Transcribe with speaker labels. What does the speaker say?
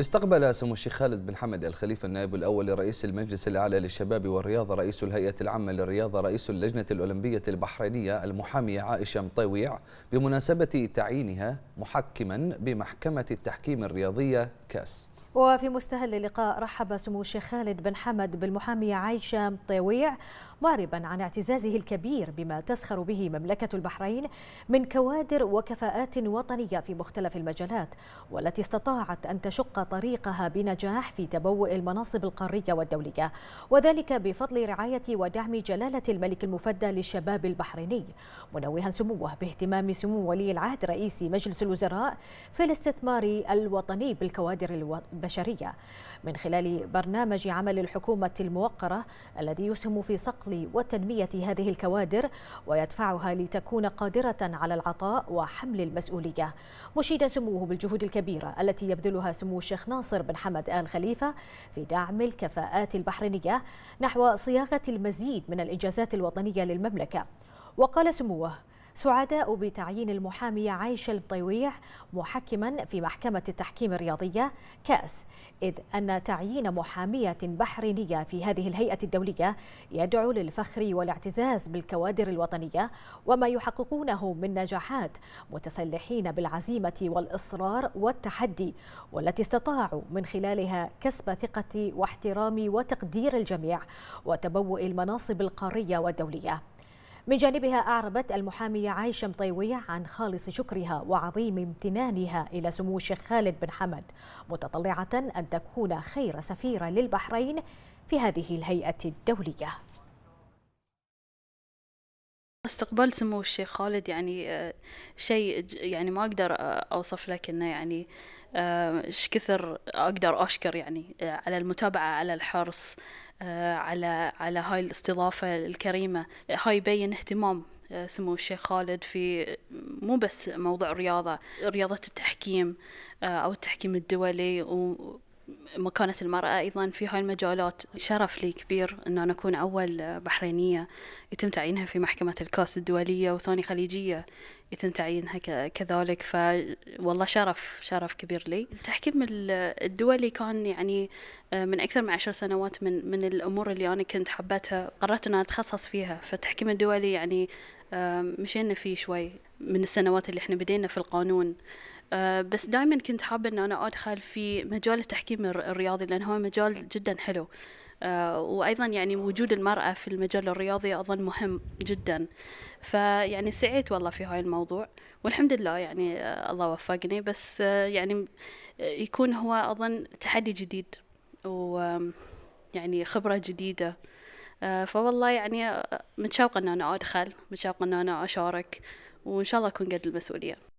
Speaker 1: استقبل سمو الشيخ خالد بن حمد الخليفة النائب الأول لرئيس المجلس الأعلى للشباب والرياضة رئيس الهيئة العامة للرياضة رئيس اللجنة الأولمبية البحرينية المحامية عائشة مطيويع بمناسبة تعيينها محكما بمحكمة التحكيم الرياضية كاس
Speaker 2: وفي مستهل اللقاء رحب سمو الشيخ خالد بن حمد بالمحامية عائشة مطيويع معربا عن اعتزازه الكبير بما تسخر به مملكة البحرين من كوادر وكفاءات وطنية في مختلف المجالات والتي استطاعت أن تشق طريقها بنجاح في تبوء المناصب القارية والدولية وذلك بفضل رعاية ودعم جلالة الملك المفدى للشباب البحريني منوها سموه باهتمام سمو ولي العهد رئيس مجلس الوزراء في الاستثمار الوطني بالكوادر البشرية من خلال برنامج عمل الحكومة الموقرة الذي يسهم في صقل نقل وتنمية هذه الكوادر ويدفعها لتكون قادرة على العطاء وحمل المسؤولية مشيدا سموه بالجهود الكبيرة التي يبذلها سمو الشيخ ناصر بن حمد آل خليفة في دعم الكفاءات البحرينية نحو صياغة المزيد من الإنجازات الوطنية للمملكة وقال سموه سعداء بتعيين المحامي عايشة البطيويع محكما في محكمة التحكيم الرياضية كأس إذ أن تعيين محامية بحرينية في هذه الهيئة الدولية يدعو للفخر والاعتزاز بالكوادر الوطنية وما يحققونه من نجاحات متسلحين بالعزيمة والإصرار والتحدي والتي استطاعوا من خلالها كسب ثقة واحترام وتقدير الجميع وتبوء المناصب القارية والدولية من جانبها أعربت المحامية عايشة مطيوية عن خالص شكرها وعظيم امتنانها إلى سمو الشيخ خالد بن حمد متطلعة أن تكون خير سفيرة للبحرين في هذه الهيئة الدولية استقبال سمو الشيخ خالد يعني آه،
Speaker 1: شيء يعني ما اقدر آه، اوصف لك انه يعني آه، ايش كثر اقدر اشكر يعني على المتابعه على الحرص على على هاي الاستضافه الكريمه هاي يبين اهتمام سمو الشيخ خالد في مو بس موضوع الرياضة رياضة التحكيم أو التحكيم الدولي مكانة المرأة أيضا في هاي المجالات شرف لي كبير أن أنا أكون أول بحرينية يتم تعيينها في محكمة الكاس الدولية وثاني خليجية يتم تعيينها كذلك فوالله شرف شرف كبير لي التحكيم الدولي كان يعني آه، من أكثر من عشر سنوات من من الأمور اللي أنا كنت حبتها قررت أن أتخصص فيها فالتحكيم الدولي يعني آه، مشينا فيه شوي من السنوات اللي احنا بدينا في القانون آه، بس دائما كنت حابة أن أنا أدخل في مجال التحكيم الرياضي لأن هو مجال جدا حلو آه، وأيضا يعني وجود المرأة في المجال الرياضي أظن مهم جدا فيعني سعيت والله في هاي الموضوع والحمد لله يعني آه، الله وفقني بس آه، يعني يكون هو أظن تحدي جديد ويعني خبرة جديدة فوالله يعني متشوقة أن أنا أدخل متشوقة أن أنا أشارك وإن شاء الله أكون
Speaker 2: قد المسؤولية